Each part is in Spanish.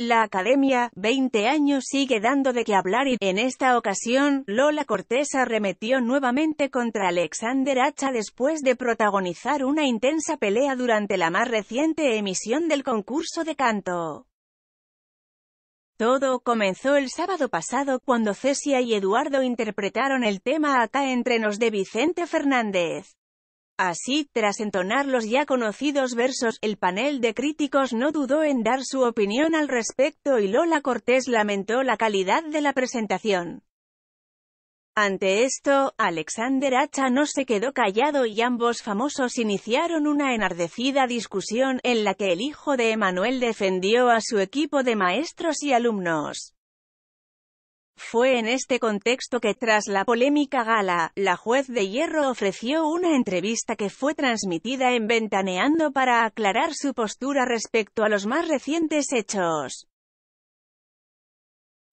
La Academia, 20 años sigue dando de qué hablar y, en esta ocasión, Lola Cortés arremetió nuevamente contra Alexander Hacha después de protagonizar una intensa pelea durante la más reciente emisión del concurso de canto. Todo comenzó el sábado pasado cuando Cesia y Eduardo interpretaron el tema Acá entre nos de Vicente Fernández. Así, tras entonar los ya conocidos versos, el panel de críticos no dudó en dar su opinión al respecto y Lola Cortés lamentó la calidad de la presentación. Ante esto, Alexander Hacha no se quedó callado y ambos famosos iniciaron una enardecida discusión, en la que el hijo de Emanuel defendió a su equipo de maestros y alumnos. Fue en este contexto que tras la polémica gala, la juez de hierro ofreció una entrevista que fue transmitida en Ventaneando para aclarar su postura respecto a los más recientes hechos.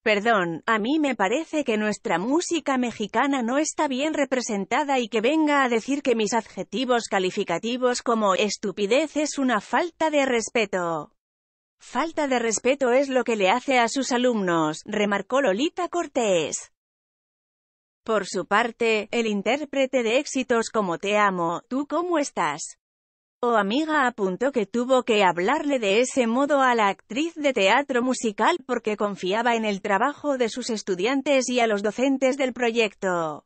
Perdón, a mí me parece que nuestra música mexicana no está bien representada y que venga a decir que mis adjetivos calificativos como estupidez es una falta de respeto. Falta de respeto es lo que le hace a sus alumnos, remarcó Lolita Cortés. Por su parte, el intérprete de éxitos como Te amo, tú cómo estás. O oh, amiga apuntó que tuvo que hablarle de ese modo a la actriz de teatro musical porque confiaba en el trabajo de sus estudiantes y a los docentes del proyecto.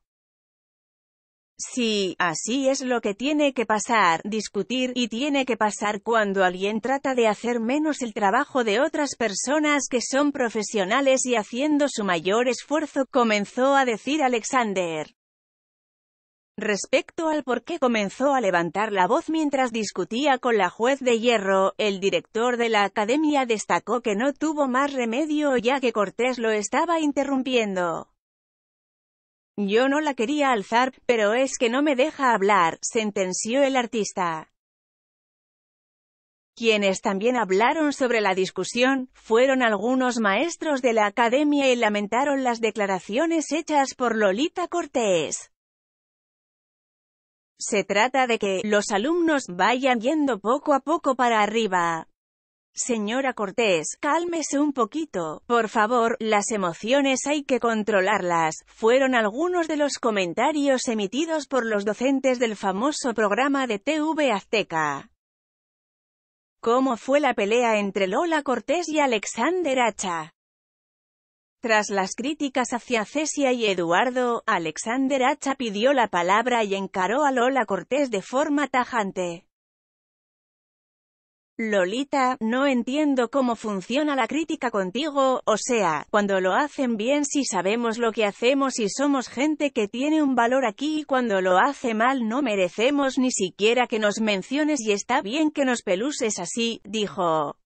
Sí, así es lo que tiene que pasar, discutir, y tiene que pasar cuando alguien trata de hacer menos el trabajo de otras personas que son profesionales y haciendo su mayor esfuerzo, comenzó a decir Alexander. Respecto al por qué comenzó a levantar la voz mientras discutía con la juez de hierro, el director de la academia destacó que no tuvo más remedio ya que Cortés lo estaba interrumpiendo. Yo no la quería alzar, pero es que no me deja hablar, sentenció el artista. Quienes también hablaron sobre la discusión, fueron algunos maestros de la academia y lamentaron las declaraciones hechas por Lolita Cortés. Se trata de que los alumnos vayan yendo poco a poco para arriba, Señora Cortés, cálmese un poquito, por favor, las emociones hay que controlarlas, fueron algunos de los comentarios emitidos por los docentes del famoso programa de TV Azteca. ¿Cómo fue la pelea entre Lola Cortés y Alexander Hacha? Tras las críticas hacia Cesia y Eduardo, Alexander Hacha pidió la palabra y encaró a Lola Cortés de forma tajante. Lolita, no entiendo cómo funciona la crítica contigo, o sea, cuando lo hacen bien si sabemos lo que hacemos y somos gente que tiene un valor aquí y cuando lo hace mal no merecemos ni siquiera que nos menciones y está bien que nos peluses así, dijo.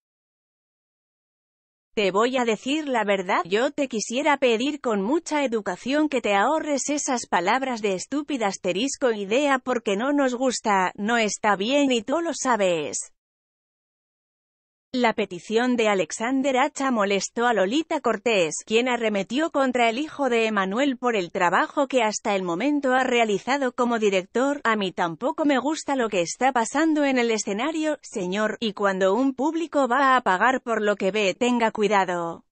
Te voy a decir la verdad, yo te quisiera pedir con mucha educación que te ahorres esas palabras de estúpida asterisco idea porque no nos gusta, no está bien y tú lo sabes. La petición de Alexander Hacha molestó a Lolita Cortés, quien arremetió contra el hijo de Emanuel por el trabajo que hasta el momento ha realizado como director. A mí tampoco me gusta lo que está pasando en el escenario, señor, y cuando un público va a pagar por lo que ve tenga cuidado.